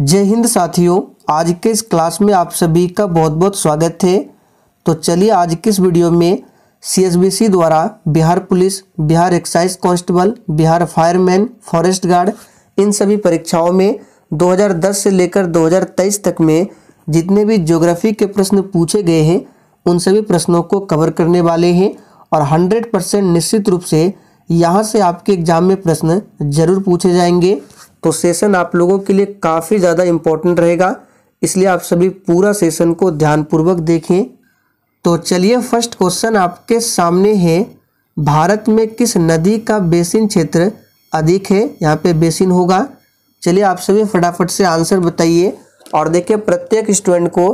जय हिंद साथियों आज के इस क्लास में आप सभी का बहुत बहुत स्वागत है तो चलिए आज के इस वीडियो में सी द्वारा Bihar police Bihar excise constable Bihar fireman forest guard इन सभी परीक्षाओं में 2010 से लेकर 2023 तक में जितने भी ज्योग्राफी के प्रश्न पूछे गए हैं उन सभी प्रश्नों को कवर करने वाले हैं और हंड्रेड परसेंट निश्चित रूप से यहाँ से आपके एग्जाम में प्रश्न जरूर पूछे जाएंगे तो सेशन आप लोगों के लिए काफ़ी ज़्यादा इम्पोर्टेंट रहेगा इसलिए आप सभी पूरा सेशन को ध्यानपूर्वक देखें तो चलिए फर्स्ट क्वेश्चन आपके सामने है भारत में किस नदी का बेसिन क्षेत्र अधिक है यहाँ पे बेसिन होगा चलिए आप सभी फटाफट से आंसर बताइए और देखिए प्रत्येक स्टूडेंट को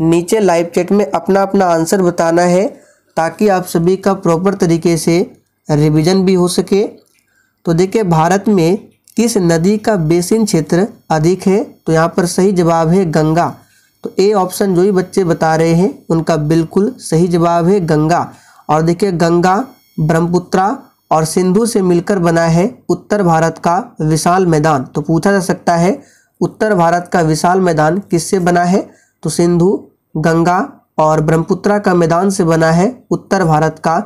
नीचे लाइव चैट में अपना अपना आंसर बताना है ताकि आप सभी का प्रॉपर तरीके से रिवीजन भी हो सके तो देखिए भारत में किस नदी का बेसिन क्षेत्र अधिक है तो यहाँ पर सही जवाब है गंगा तो ए ऑप्शन जो भी बच्चे बता रहे हैं उनका बिल्कुल सही जवाब है गंगा और देखिए गंगा ब्रह्मपुत्रा और सिंधु से मिलकर बना है उत्तर भारत का विशाल मैदान तो पूछा जा सकता है उत्तर भारत का विशाल मैदान किससे बना है तो सिंधु गंगा और ब्रह्मपुत्रा का मैदान से बना है उत्तर भारत का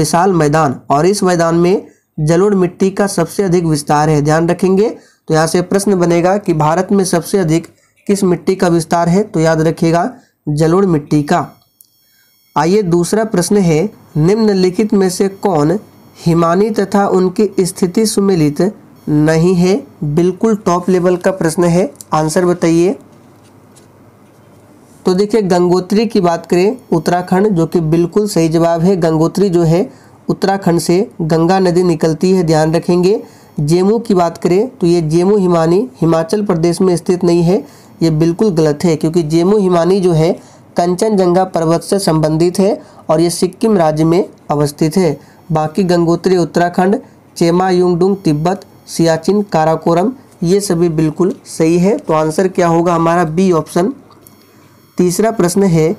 विशाल मैदान और इस मैदान में जलोढ़ मिट्टी का सबसे अधिक विस्तार है ध्यान रखेंगे तो यहाँ से प्रश्न बनेगा कि भारत में सबसे अधिक किस मिट्टी का विस्तार है तो याद रखिएगा जलोढ़ मिट्टी का आइए दूसरा प्रश्न है निम्नलिखित में से कौन हिमानी तथा उनकी स्थिति सुमिलित नहीं है बिल्कुल टॉप लेवल का प्रश्न है आंसर बताइए तो देखिए गंगोत्री की बात करें उत्तराखंड जो कि बिल्कुल सही जवाब है गंगोत्री जो है उत्तराखंड से गंगा नदी निकलती है ध्यान रखेंगे जेमू की बात करें तो ये जेमू हिमानी हिमाचल प्रदेश में स्थित नहीं है ये बिल्कुल गलत है क्योंकि जेमू हिमानी जो है कंचनजंगा पर्वत से संबंधित है और ये सिक्किम राज्य में अवस्थित है बाकी गंगोत्री उत्तराखंड चेमा युंगडुंग तिब्बत सियाचिन काराकोरम ये सभी बिल्कुल सही है तो आंसर क्या होगा हमारा बी ऑप्शन तीसरा प्रश्न है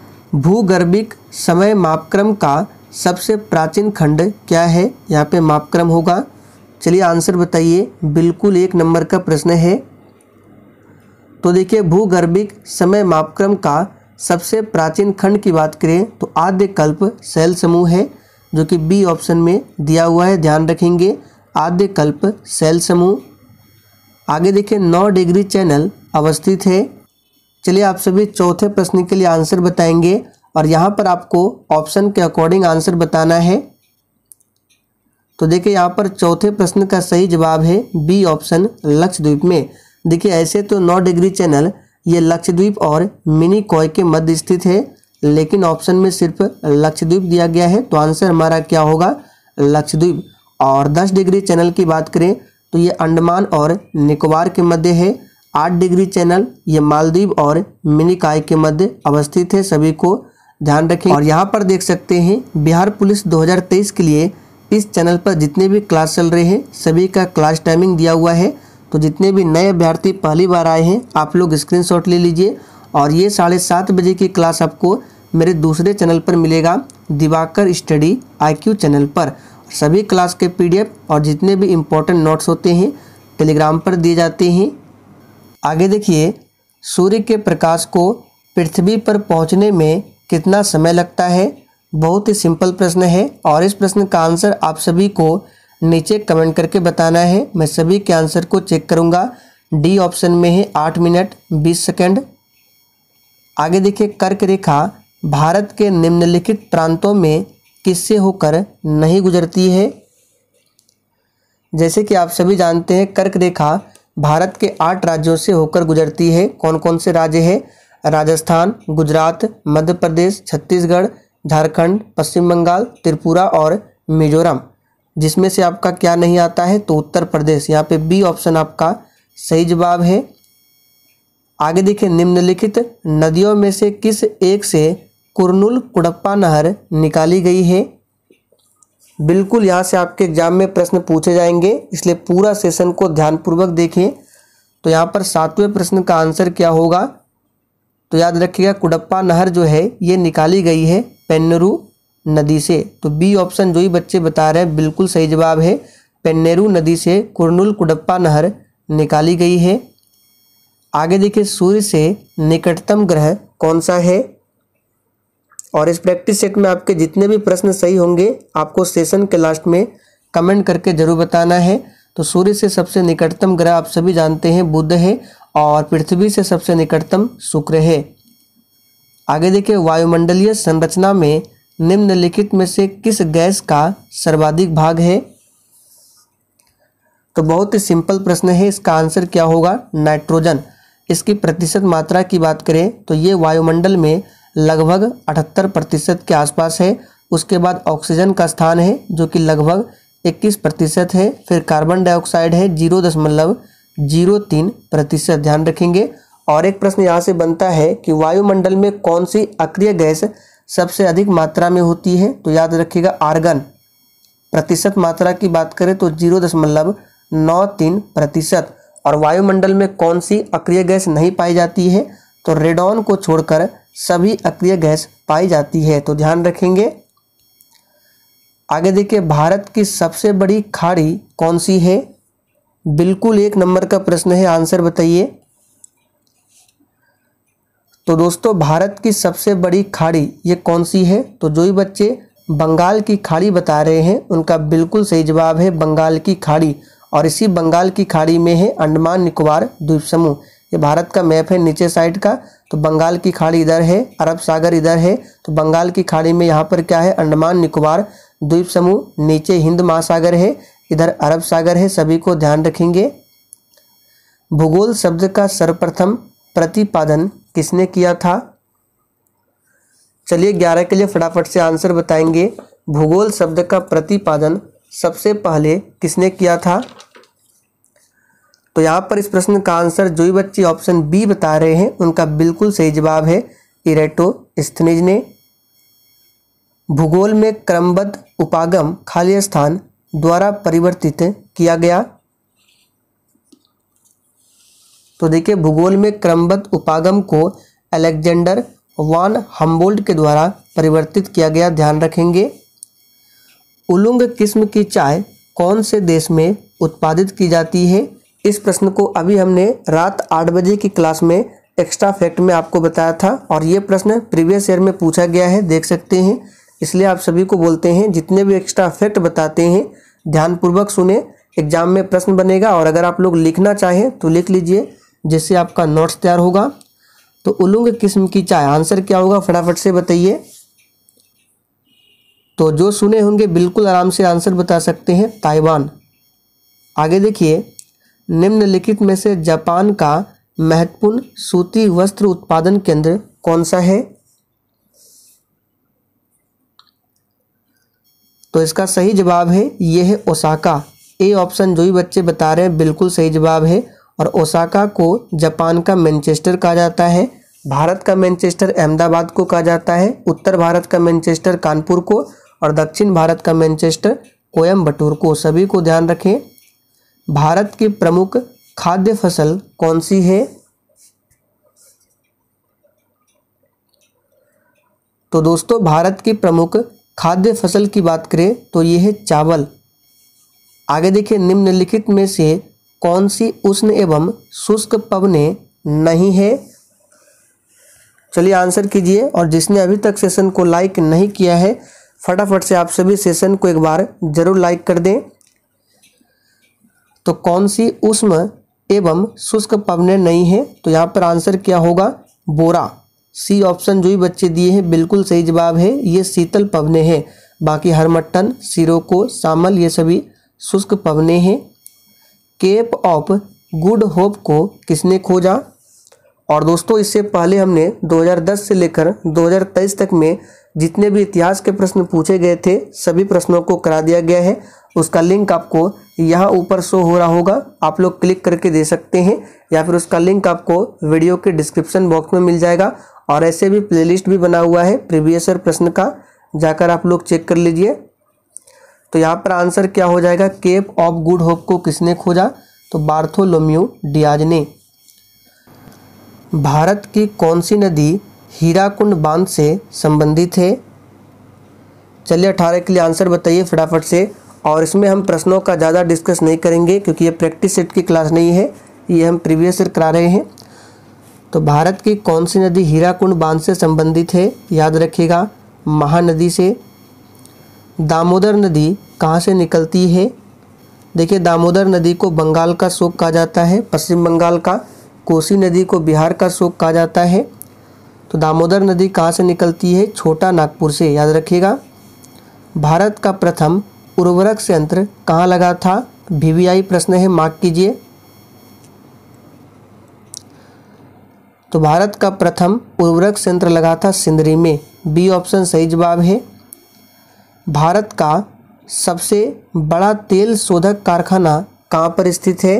भूगर्भिक समय मापक्रम का सबसे प्राचीन खंड क्या है यहाँ पे मापक्रम होगा चलिए आंसर बताइए बिल्कुल एक नंबर का प्रश्न है तो देखिए भूगर्भिक समय मापक्रम का सबसे प्राचीन खंड की बात करें तो आद्य कल्प शैल समूह है जो कि बी ऑप्शन में दिया हुआ है ध्यान रखेंगे आद्य कल्प शैल समूह आगे देखिए नौ डिग्री चैनल अवस्थित है चलिए आप सभी चौथे प्रश्न के लिए आंसर बताएंगे और यहाँ पर आपको ऑप्शन के अकॉर्डिंग आंसर बताना है तो देखिए यहाँ पर चौथे प्रश्न का सही जवाब है बी ऑप्शन लक्षद्वीप में देखिए ऐसे तो नौ डिग्री चैनल ये लक्षद्वीप और मिनी कॉय के मध्य स्थित है लेकिन ऑप्शन में सिर्फ लक्षद्वीप दिया गया है तो आंसर हमारा क्या होगा लक्षद्वीप और 10 डिग्री चैनल की बात करें तो ये अंडमान और निकोबार के मध्य है आठ डिग्री चैनल ये मालदीव और मिनी काय के मध्य अवस्थित है सभी को ध्यान रखें और यहाँ पर देख सकते हैं बिहार पुलिस 2023 के लिए इस चैनल पर जितने भी क्लास चल रहे हैं सभी का क्लास टाइमिंग दिया हुआ है तो जितने भी नए अभ्यर्थी पहली बार आए हैं आप लोग स्क्रीन ले लीजिए और ये साढ़े सात बजे की क्लास आपको मेरे दूसरे चैनल पर मिलेगा दिवाकर स्टडी आई चैनल पर सभी क्लास के पीडीएफ और जितने भी इम्पोर्टेंट नोट्स होते हैं टेलीग्राम पर दिए जाते हैं आगे देखिए सूर्य के प्रकाश को पृथ्वी पर पहुंचने में कितना समय लगता है बहुत ही सिंपल प्रश्न है और इस प्रश्न का आंसर आप सभी को नीचे कमेंट करके बताना है मैं सभी के आंसर को चेक करूंगा डी ऑप्शन में है आठ मिनट बीस सेकंड आगे देखिए कर्क रेखा भारत के निम्नलिखित प्रांतों में किससे होकर नहीं गुजरती है जैसे कि आप सभी जानते हैं कर्क रेखा भारत के आठ राज्यों से होकर गुजरती है कौन कौन से राज्य है राजस्थान गुजरात मध्य प्रदेश छत्तीसगढ़ झारखंड पश्चिम बंगाल त्रिपुरा और मिजोरम जिसमें से आपका क्या नहीं आता है तो उत्तर प्रदेश यहाँ पे बी ऑप्शन आपका सही जवाब है आगे देखिए निम्नलिखित नदियों में से किस एक से कुरनुल कुड़प्पा नहर निकाली गई है बिल्कुल यहाँ से आपके एग्जाम में प्रश्न पूछे जाएंगे इसलिए पूरा सेशन को ध्यानपूर्वक देखिए तो यहाँ पर सातवें प्रश्न का आंसर क्या होगा तो याद रखिएगा कुडप्पा नहर जो है ये निकाली गई है पेन्नरू नदी से तो बी ऑप्शन जो ही बच्चे बता रहे हैं बिल्कुल सही जवाब है पेन्नेरू नदी से कुरनुल कुडप्पा नहर निकाली गई है आगे देखिए सूर्य से निकटतम ग्रह कौन सा है और इस प्रैक्टिस सेट में आपके जितने भी प्रश्न सही होंगे आपको सेशन के लास्ट में कमेंट करके जरूर बताना है तो सूर्य से सबसे निकटतम ग्रह आप सभी जानते हैं बुध है और पृथ्वी से सबसे निकटतम शुक्र है आगे देखिए वायुमंडलीय संरचना में निम्नलिखित में से किस गैस का सर्वाधिक भाग है तो बहुत ही सिंपल प्रश्न है इसका आंसर क्या होगा नाइट्रोजन इसकी प्रतिशत मात्रा की बात करें तो ये वायुमंडल में लगभग 78 प्रतिशत के आसपास है उसके बाद ऑक्सीजन का स्थान है जो कि लगभग 21 प्रतिशत है फिर कार्बन डाइऑक्साइड है जीरो दशमलव जीरो तीन प्रतिशत ध्यान रखेंगे और एक प्रश्न यहाँ से बनता है कि वायुमंडल में कौन सी अक्रिय गैस सबसे अधिक मात्रा में होती है तो याद रखिएगा आर्गन प्रतिशत मात्रा की बात करें तो जीरो दशमलव नौ तीन प्रतिशत और वायुमंडल में कौन सी अक्रिय गैस नहीं पाई जाती है तो रेडॉन को छोड़कर सभी अक्रिय गैस पाई जाती है तो ध्यान रखेंगे आगे देखिए भारत की सबसे बड़ी खाड़ी कौन सी है बिल्कुल एक नंबर का प्रश्न है आंसर बताइए तो दोस्तों भारत की सबसे बड़ी खाड़ी ये कौन सी है तो जो ही बच्चे बंगाल की खाड़ी बता रहे हैं उनका बिल्कुल सही जवाब है बंगाल की खाड़ी और इसी बंगाल की खाड़ी में है अंडमान निकोबार द्वीप समूह ये भारत का मैप है नीचे साइड का तो बंगाल की खाड़ी इधर है अरब सागर इधर है तो बंगाल की खाड़ी में यहाँ पर क्या है अंडमान निकोबार द्वीप समूह नीचे हिंद महासागर है इधर अरब सागर है सभी को ध्यान रखेंगे भूगोल शब्द का सर्वप्रथम प्रतिपादन किसने किया था चलिए ग्यारह के लिए फटाफट से आंसर बताएंगे भूगोल शब्द का प्रतिपादन सबसे पहले किसने किया था तो यहाँ पर इस प्रश्न का आंसर जो भी बच्चे ऑप्शन बी बता रहे हैं उनका बिल्कुल सही जवाब है इरेटो स्थनिज ने भूगोल में क्रमबद्ध उपागम खाली स्थान द्वारा परिवर्तित किया गया तो देखिए भूगोल में क्रमबद्ध उपागम को अलेक्जेंडर वान हम्बोल्ड के द्वारा परिवर्तित किया गया ध्यान रखेंगे उलुंग किस्म की चाय कौन से देश में उत्पादित की जाती है इस प्रश्न को अभी हमने रात आठ बजे की क्लास में एक्स्ट्रा फैक्ट में आपको बताया था और ये प्रश्न प्रीवियस ईयर में पूछा गया है देख सकते हैं इसलिए आप सभी को बोलते हैं जितने भी एक्स्ट्रा फैक्ट बताते हैं ध्यानपूर्वक सुने एग्जाम में प्रश्न बनेगा और अगर आप लोग लिखना चाहें तो लिख लीजिए जिससे आपका नोट्स तैयार होगा तो उलुंग किस्म की चाय आंसर क्या होगा फटाफट से बताइए तो जो सुने होंगे बिल्कुल आराम से आंसर बता सकते हैं ताइवान आगे देखिए निम्नलिखित में से जापान का महत्वपूर्ण सूती वस्त्र उत्पादन केंद्र कौन सा है तो इसका सही जवाब है ये है ओसाका ए ऑप्शन जो भी बच्चे बता रहे हैं बिल्कुल सही जवाब है और ओसाका को जापान का मैनचेस्टर कहा जाता है भारत का मैनचेस्टर अहमदाबाद को कहा जाता है उत्तर भारत का मैनचेस्टर कानपुर को और दक्षिण भारत का मैनचेस्टर कोयम्बटूर को सभी को ध्यान रखें भारत की प्रमुख खाद्य फसल कौन सी है तो दोस्तों भारत की प्रमुख खाद्य फसल की बात करें तो ये है चावल आगे देखिए निम्नलिखित में से कौन सी उष्ण एवं शुष्क पवने नहीं है चलिए आंसर कीजिए और जिसने अभी तक सेशन को लाइक नहीं किया है फटाफट से आप सभी सेशन को एक बार जरूर लाइक कर दें तो कौन सी उष्म एवं शुष्क पवने नहीं है तो यहाँ पर आंसर क्या होगा बोरा सी ऑप्शन जो भी बच्चे दिए हैं बिल्कुल सही जवाब है ये शीतल पवने हैं बाकी हर सिरो सिरोको सामल ये सभी शुष्क पवने हैं केप ऑफ गुड होप को किसने खोजा और दोस्तों इससे पहले हमने 2010 से लेकर 2023 तक में जितने भी इतिहास के प्रश्न पूछे गए थे सभी प्रश्नों को करा दिया गया है उसका लिंक आपको यहाँ ऊपर शो हो रहा होगा आप लोग क्लिक करके दे सकते हैं या फिर उसका लिंक आपको वीडियो के डिस्क्रिप्शन बॉक्स में मिल जाएगा और ऐसे भी प्लेलिस्ट भी बना हुआ है प्रीवियस ईयर प्रश्न का जाकर आप लोग चेक कर लीजिए तो यहाँ पर आंसर क्या हो जाएगा केप ऑफ गुड होप को किसने खोजा तो बार्थोलोम्यू डियाज ने भारत की कौन सी नदी हीराकुंड बांध से संबंधित है चलिए अठारह के लिए आंसर बताइए फटाफट से और इसमें हम प्रश्नों का ज़्यादा डिस्कस नहीं करेंगे क्योंकि ये प्रैक्टिस सेट की क्लास नहीं है ये हम प्रीवियस ईयर करा रहे हैं तो भारत की कौन सी नदी हीराकुंड बांध से संबंधित है याद रखिएगा महानदी से दामोदर नदी कहाँ से निकलती है देखिए दामोदर नदी को बंगाल का शोक कहा जाता है पश्चिम बंगाल का कोसी नदी को बिहार का शोक कहा जाता है तो दामोदर नदी कहाँ से निकलती है छोटा नागपुर से याद रखिएगा भारत का प्रथम उर्वरक संयंत्र कहाँ लगा था वीवीआई प्रश्न है मार्क कीजिए तो भारत का प्रथम उर्वरक संयंत्र लगा था सिंदरी में बी ऑप्शन सही जवाब है भारत का सबसे बड़ा तेल शोधक कारखाना कहाँ पर स्थित है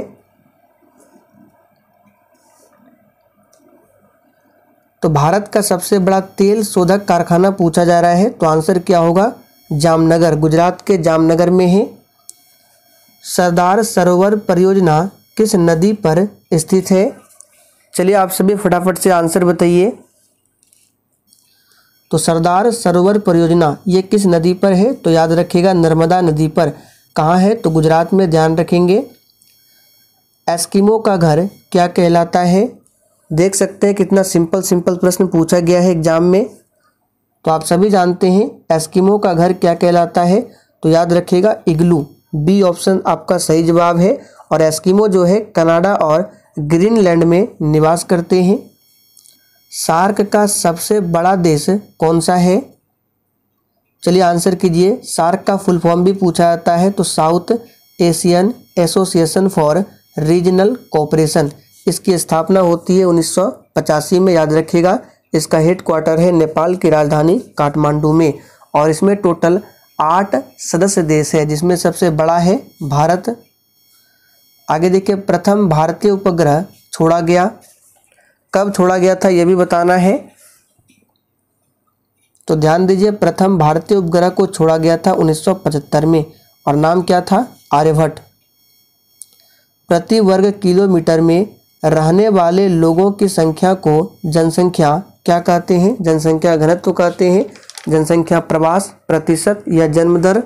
तो भारत का सबसे बड़ा तेल शोधक कारखाना पूछा जा रहा है तो आंसर क्या होगा जामनगर गुजरात के जामनगर में है सरदार सरोवर परियोजना किस नदी पर स्थित है चलिए आप सभी फटाफट से आंसर बताइए तो सरदार सरोवर परियोजना ये किस नदी पर है तो याद रखिएगा नर्मदा नदी पर कहाँ है तो गुजरात में ध्यान रखेंगे एस्किमो का घर क्या कहलाता है देख सकते हैं कितना सिंपल सिंपल प्रश्न पूछा गया है एग्जाम में तो आप सभी जानते हैं एस्किमो का घर क्या कहलाता है तो याद रखिएगा इग्लू बी ऑप्शन आपका सही जवाब है और एस्किमो जो है कनाडा और ग्रीनलैंड में निवास करते हैं सार्क का सबसे बड़ा देश कौन सा है चलिए आंसर कीजिए सार्क का फुल फॉर्म भी पूछा जाता है तो South Asian Association for Regional Cooperation इसकी स्थापना होती है उन्नीस में याद रखिएगा इसका हेडक्वार्टर है नेपाल की राजधानी काठमांडू में और इसमें टोटल आठ सदस्य देश है जिसमें सबसे बड़ा है भारत आगे देखिए प्रथम भारतीय उपग्रह छोड़ा गया कब छोड़ा गया था यह भी बताना है तो ध्यान दीजिए प्रथम भारतीय उपग्रह को छोड़ा गया था 1975 में और नाम क्या था आर्यभट्ट प्रति वर्ग किलोमीटर में रहने वाले लोगों की संख्या को जनसंख्या क्या कहते हैं जनसंख्या घनत्व कहते हैं जनसंख्या प्रवास प्रतिशत या जन्मदर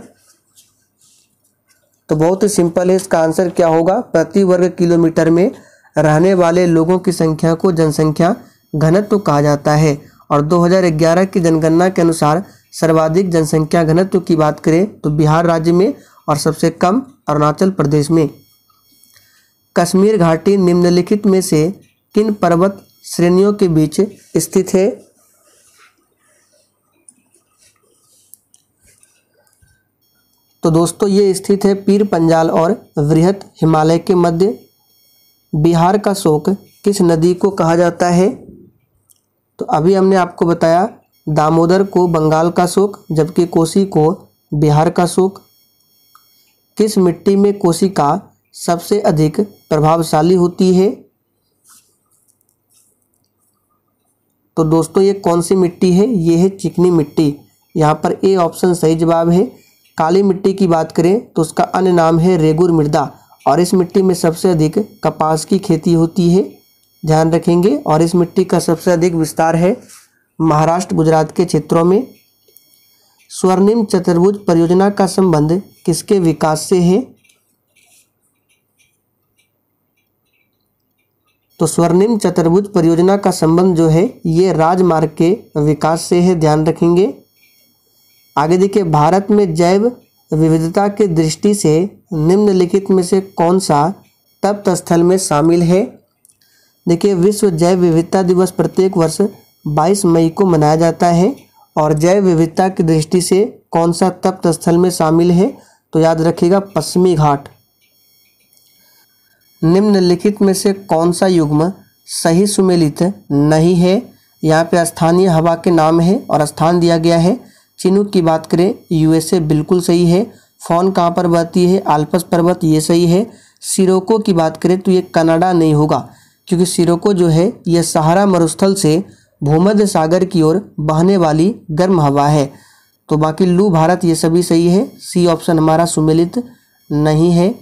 तो बहुत ही सिंपल है इसका आंसर क्या होगा प्रति वर्ग किलोमीटर में रहने वाले लोगों की संख्या को जनसंख्या घनत्व कहा जाता है और 2011 की जनगणना के अनुसार सर्वाधिक जनसंख्या घनत्व की बात करें तो बिहार राज्य में और सबसे कम अरुणाचल प्रदेश में कश्मीर घाटी निम्नलिखित में से किन पर्वत श्रेणियों के बीच स्थित है तो दोस्तों ये स्थित है पीर पंजाल और वृहत हिमालय के मध्य बिहार का शोक किस नदी को कहा जाता है तो अभी हमने आपको बताया दामोदर को बंगाल का शोक जबकि कोसी को बिहार का शोक किस मिट्टी में कोसी का सबसे अधिक प्रभावशाली होती है तो दोस्तों ये कौन सी मिट्टी है ये है चिकनी मिट्टी यहाँ पर ए ऑप्शन सही जवाब है काली मिट्टी की बात करें तो उसका अन्य नाम है रेगुर मृदा और इस मिट्टी में सबसे अधिक कपास की खेती होती है ध्यान रखेंगे और इस मिट्टी का सबसे अधिक विस्तार है महाराष्ट्र गुजरात के क्षेत्रों में स्वर्णिम चतुर्भुज परियोजना का संबंध किसके विकास से है तो स्वर्णिम चतुर्भुज परियोजना का संबंध जो है ये राजमार्ग के विकास से है ध्यान रखेंगे आगे देखिए भारत में जैव विविधता की दृष्टि से निम्नलिखित में से कौन सा तप्त स्थल में शामिल है देखिए विश्व जैव विविधता दिवस प्रत्येक वर्ष 22 मई को मनाया जाता है और जैव विविधता की दृष्टि से कौन सा तप्त स्थल में शामिल है तो याद रखिएगा पश्चिमी घाट निम्नलिखित में से कौन सा युग्म सही सुमेलित नहीं है यहाँ पे स्थानीय हवा के नाम है और स्थान दिया गया है चिनुक की बात करें यूएसए बिल्कुल सही है फोन कहाँ पर बहती है आल्पस पर्वत ये सही है सिरोको की बात करें तो ये कनाडा नहीं होगा क्योंकि सिरोको जो है यह सहारा मरुस्थल से भूमध्य सागर की ओर बहने वाली गर्म हवा है तो बाकी लू भारत ये सभी सही है सी ऑप्शन हमारा सुमिलित नहीं है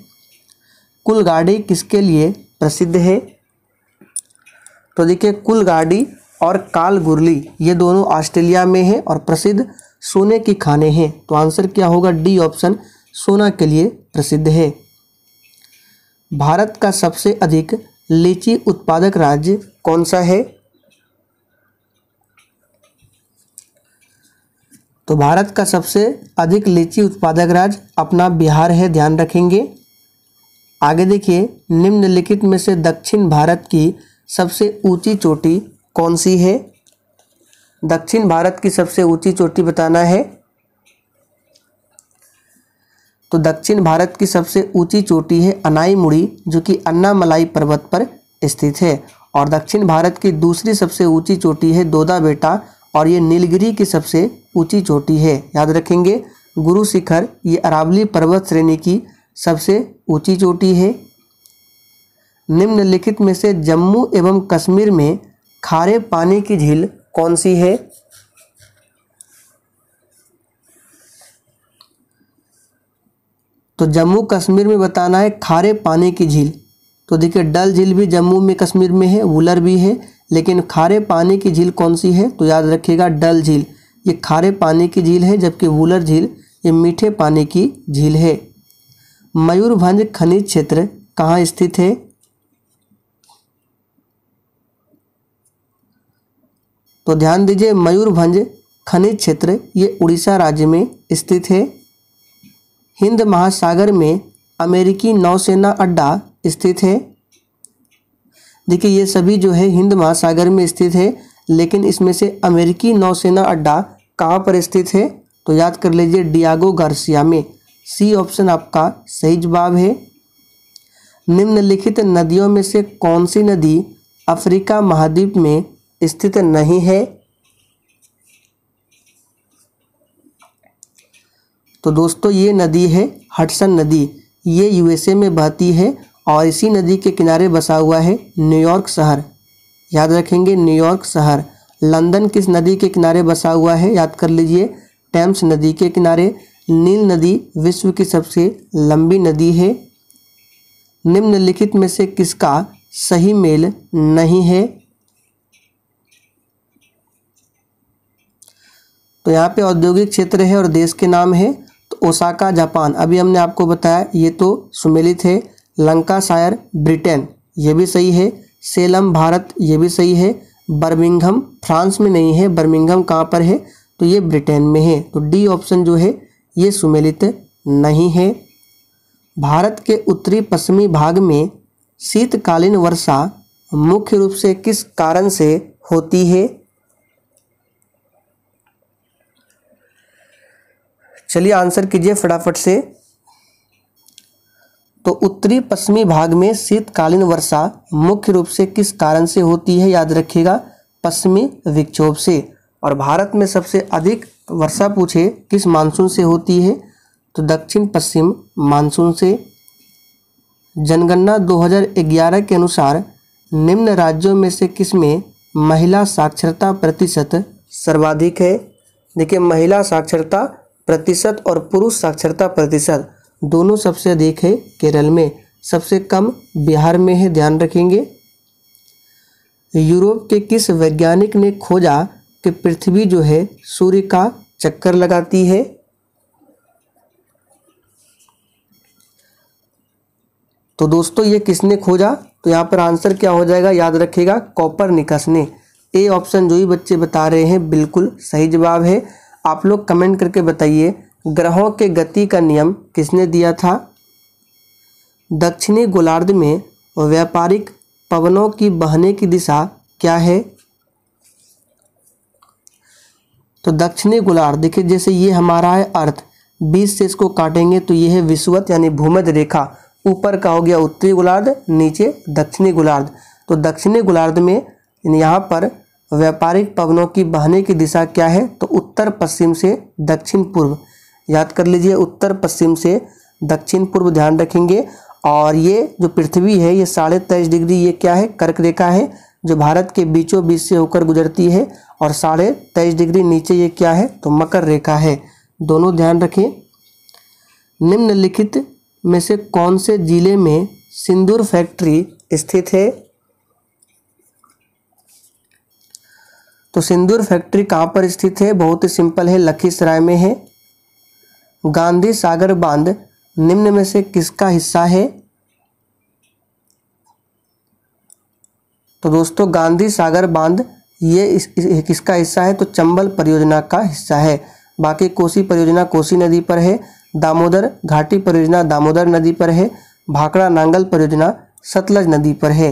कुलगाड़ी किसके लिए प्रसिद्ध है तो देखिए कुलगाड़ी और कालगुरली ये दोनों ऑस्ट्रेलिया में है और प्रसिद्ध सोने की खाने हैं तो आंसर क्या होगा डी ऑप्शन सोना के लिए प्रसिद्ध है भारत का सबसे अधिक लीची उत्पादक राज्य कौन सा है तो भारत का सबसे अधिक लीची उत्पादक राज्य अपना बिहार है ध्यान रखेंगे आगे देखिए निम्नलिखित में से दक्षिण भारत की सबसे ऊंची चोटी कौन सी है दक्षिण भारत की सबसे ऊंची चोटी बताना है तो दक्षिण भारत की सबसे ऊंची चोटी है अनाईमुड़ी जो कि अन्नामलाई पर्वत पर स्थित है और दक्षिण भारत की दूसरी सबसे ऊंची चोटी है दोदा बेटा और ये नीलगिरी की सबसे ऊंची चोटी है याद रखेंगे गुरु शिखर ये अरावली पर्वत श्रेणी की सबसे ऊंची चोटी है निम्नलिखित में से जम्मू एवं कश्मीर में खारे पानी की झील कौन सी है तो जम्मू कश्मीर में बताना है खारे पानी की झील तो देखिए डल झील भी जम्मू में कश्मीर में है वुलर भी है लेकिन खारे पानी की झील कौन सी है तो याद रखिएगा डल झील ये खारे पानी की झील है जबकि वुलर झील ये मीठे पानी की झील है मयूरभंज खनिज क्षेत्र कहाँ स्थित है तो ध्यान दीजिए मयूरभंज खनिज क्षेत्र ये उड़ीसा राज्य में स्थित है हिंद महासागर में अमेरिकी नौसेना अड्डा स्थित है देखिए ये सभी जो है हिंद महासागर में स्थित है लेकिन इसमें से अमेरिकी नौसेना अड्डा कहाँ पर स्थित है तो याद कर लीजिए डियागो गार्सिया में सी ऑप्शन आपका सही जवाब है निम्नलिखित नदियों में से कौन सी नदी अफ्रीका महाद्वीप में स्थित नहीं है तो दोस्तों ये नदी है हटसन नदी ये यूएसए में बहती है और इसी नदी के किनारे बसा हुआ है न्यूयॉर्क शहर याद रखेंगे न्यूयॉर्क शहर लंदन किस नदी के किनारे बसा हुआ है याद कर लीजिए टेम्स नदी के किनारे नील नदी विश्व की सबसे लंबी नदी है निम्नलिखित में से किसका सही मेल नहीं है तो यहाँ पे औद्योगिक क्षेत्र है और देश के नाम है तो ओसाका जापान अभी हमने आपको बताया ये तो सुमेलित है लंका शायर ब्रिटेन ये भी सही है सेलम भारत ये भी सही है बर्मिंगम फ्रांस में नहीं है बर्मिंगम कहाँ पर है तो ये ब्रिटेन में है तो डी ऑप्शन जो है ये सुमेलित नहीं है भारत के उत्तरी पश्चिमी भाग में शीतकालीन वर्षा मुख्य रूप से किस कारण से होती है चलिए आंसर कीजिए फटाफट से तो उत्तरी पश्चिमी भाग में शीतकालीन वर्षा मुख्य रूप से किस कारण से होती है याद रखिएगा पश्चिमी विक्षोभ से और भारत में सबसे अधिक वर्षा पूछे किस मानसून से होती है तो दक्षिण पश्चिम मानसून से जनगणना 2011 के अनुसार निम्न राज्यों में से किस में महिला साक्षरता प्रतिशत सर्वाधिक है देखिए महिला साक्षरता प्रतिशत और पुरुष साक्षरता प्रतिशत दोनों सबसे अधिक है केरल में सबसे कम बिहार में है ध्यान रखेंगे यूरोप के किस वैज्ञानिक ने खोजा कि पृथ्वी जो है सूर्य का चक्कर लगाती है तो दोस्तों ये किसने खोजा तो यहाँ पर आंसर क्या हो जाएगा याद रखिएगा कॉपर निकस ने ए ऑप्शन जो ही बच्चे बता रहे हैं बिल्कुल सही जवाब है आप लोग कमेंट करके बताइए ग्रहों के गति का नियम किसने दिया था दक्षिणी गोलार्ध में व्यापारिक पवनों की बहने की दिशा क्या है तो दक्षिणी गोलार्ध देखिए जैसे ये हमारा है अर्थ बीस से इसको काटेंगे तो ये है विश्वत यानी भूमध्य रेखा ऊपर का हो गया उत्तरी गोलार्ध नीचे दक्षिणी गोलार्ध तो दक्षिणी गोलार्ध में यहाँ पर व्यापारिक पवनों की बहने की दिशा क्या है तो उत्तर पश्चिम से दक्षिण पूर्व याद कर लीजिए उत्तर पश्चिम से दक्षिण पूर्व ध्यान रखेंगे और ये जो पृथ्वी है ये साढ़े तेईस डिग्री ये क्या है कर्क रेखा है जो भारत के बीचों बीच से होकर गुजरती है और साढ़े तेईस डिग्री नीचे ये क्या है तो मकर रेखा है दोनों ध्यान रखें निम्नलिखित में से कौन से जिले में सिंदूर फैक्ट्री स्थित है तो सिंदूर फैक्ट्री कहाँ पर स्थित है बहुत ही सिंपल है लखीसराय में है गांधी सागर बांध निम्न में से किसका हिस्सा है तो दोस्तों गांधी सागर बांध ये किसका हिस्सा है तो चंबल परियोजना का हिस्सा है बाकी कोसी परियोजना कोसी नदी पर है दामोदर घाटी परियोजना दामोदर नदी पर है भाकड़ा नांगल परियोजना सतलज नदी पर है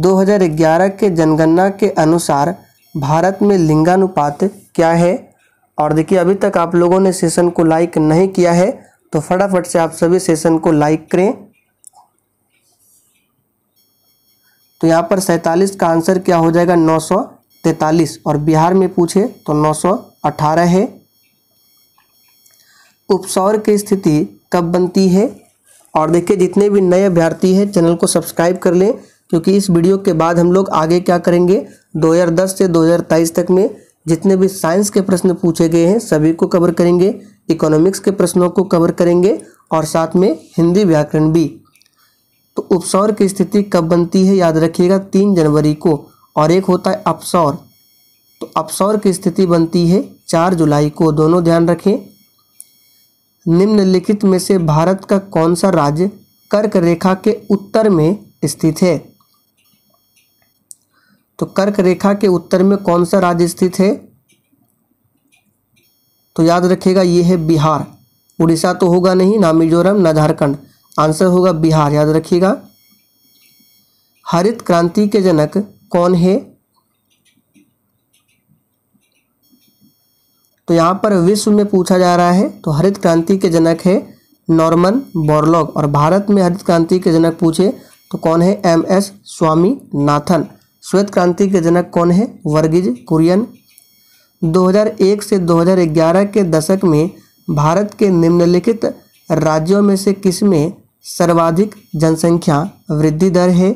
2011 के जनगणना के अनुसार भारत में लिंगानुपात क्या है और देखिए अभी तक आप लोगों ने सेशन को लाइक नहीं किया है तो फटाफट से आप सभी सेशन को लाइक करें तो यहाँ पर सैंतालीस का आंसर क्या हो जाएगा नौ सौ तैतालीस और बिहार में पूछे तो नौ सौ अठारह है उपसौर की स्थिति कब बनती है और देखिए जितने भी नए अभ्यर्थी हैं चैनल को सब्सक्राइब कर लें क्योंकि इस वीडियो के बाद हम लोग आगे क्या करेंगे 2010 से 2023 तक में जितने भी साइंस के प्रश्न पूछे गए हैं सभी को कवर करेंगे इकोनॉमिक्स के प्रश्नों को कवर करेंगे और साथ में हिंदी व्याकरण भी तो उपसौर की स्थिति कब बनती है याद रखिएगा तीन जनवरी को और एक होता है अपसौर तो अपसौर की स्थिति बनती है चार जुलाई को दोनों ध्यान रखें निम्नलिखित में से भारत का कौन सा राज्य कर्क रेखा के उत्तर में स्थित है तो कर्क रेखा के उत्तर में कौन सा राज्य स्थित है तो याद रखिएगा ये है बिहार उड़ीसा तो होगा नहीं ना मिजोरम ना झारखंड आंसर होगा बिहार याद रखिएगा हरित क्रांति के जनक कौन है तो यहां पर विश्व में पूछा जा रहा है तो हरित क्रांति के जनक है नॉर्मन बोरलॉग और भारत में हरित क्रांति के जनक पूछे तो कौन है एम एस स्वामीनाथन श्वेत क्रांति के जनक कौन है वर्गीज कुरियन 2001 से 2011 के दशक में भारत के निम्नलिखित राज्यों में से किस में सर्वाधिक जनसंख्या वृद्धि दर है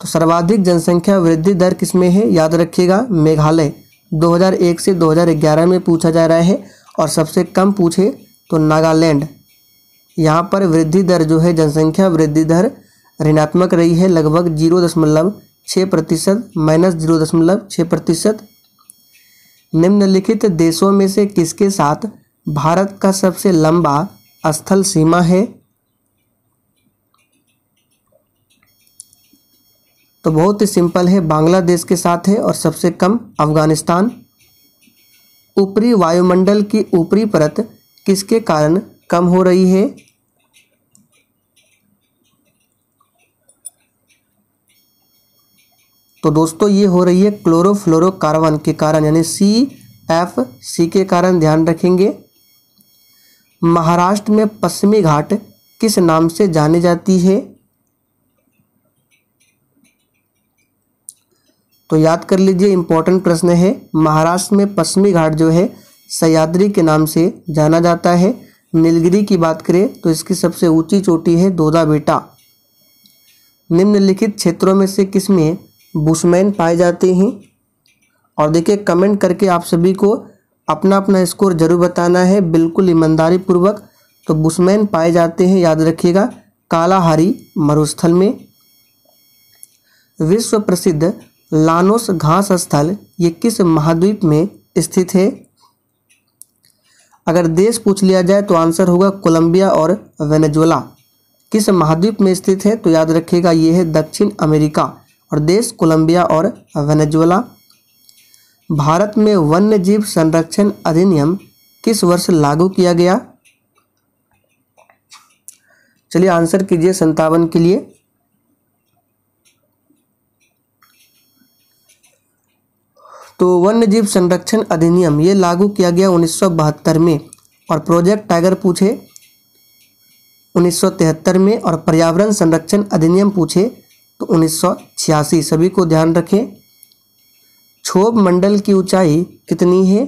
तो सर्वाधिक जनसंख्या वृद्धि दर किस में है याद रखिएगा मेघालय 2001 से 2011 में पूछा जा रहा है और सबसे कम पूछे तो नागालैंड यहाँ पर वृद्धि दर जो है जनसंख्या वृद्धि दर ऋणात्मक रही है लगभग जीरो दशमलव छः प्रतिशत माइनस जीरो दशमलव छः प्रतिशत निम्नलिखित देशों में से किसके साथ भारत का सबसे लंबा स्थल सीमा है तो बहुत ही सिंपल है बांग्लादेश के साथ है और सबसे कम अफगानिस्तान ऊपरी वायुमंडल की ऊपरी परत किसके कारण कम हो रही है तो दोस्तों ये हो रही है क्लोरोफ्लोरोकार्बन के कारण यानी सी एफ सी के कारण ध्यान रखेंगे महाराष्ट्र में पश्चिमी घाट किस नाम से जानी जाती है तो याद कर लीजिए इंपॉर्टेंट प्रश्न है महाराष्ट्र में पश्चिमी घाट जो है सयाद्री के नाम से जाना जाता है नीलगिरी की बात करें तो इसकी सबसे ऊंची चोटी है दोदा बेटा निम्नलिखित क्षेत्रों में से किसमें बुशमैन पाए जाते हैं और देखिए कमेंट करके आप सभी को अपना अपना स्कोर जरूर बताना है बिल्कुल ईमानदारी पूर्वक तो बुशमैन पाए जाते हैं याद रखिएगा कालाहारी मरुस्थल में विश्व प्रसिद्ध लानोस घास स्थल ये किस महाद्वीप में स्थित है अगर देश पूछ लिया जाए तो आंसर होगा कोलंबिया और वेनेजुएला किस महाद्वीप में स्थित है तो याद रखिएगा ये है दक्षिण अमेरिका और देश कोलंबिया और वेनेजुएला भारत में वन्य जीव संरक्षण अधिनियम किस वर्ष लागू किया गया चलिए आंसर कीजिए संतावन के लिए तो वन्य जीव संरक्षण अधिनियम ये लागू किया गया उन्नीस में और प्रोजेक्ट टाइगर पूछे 1973 में और पर्यावरण संरक्षण अधिनियम पूछे तो उन्नीस सभी को ध्यान रखें क्षोभ मंडल की ऊंचाई कितनी है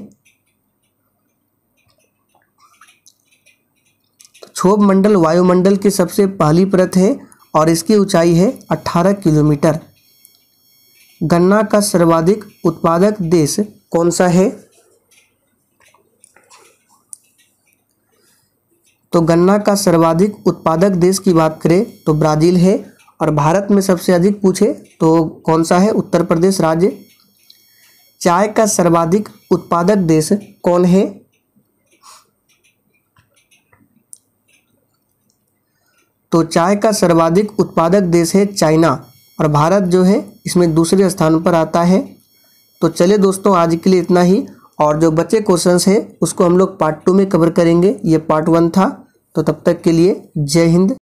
तो क्षोभ मंडल वायुमंडल की सबसे पहली परत है और इसकी ऊंचाई है 18 किलोमीटर गन्ना का सर्वाधिक उत्पादक देश कौन सा है तो गन्ना का सर्वाधिक उत्पादक देश की बात करें तो ब्राज़ील है और भारत में सबसे अधिक पूछे तो कौन सा है उत्तर प्रदेश राज्य चाय का सर्वाधिक उत्पादक देश कौन है तो चाय का सर्वाधिक उत्पादक देश है चाइना और भारत जो है इसमें दूसरे स्थान पर आता है तो चलिए दोस्तों आज के लिए इतना ही और जो बचे क्वेश्चंस है उसको हम लोग पार्ट टू में कवर करेंगे ये पार्ट वन था तो तब तक के लिए जय हिंद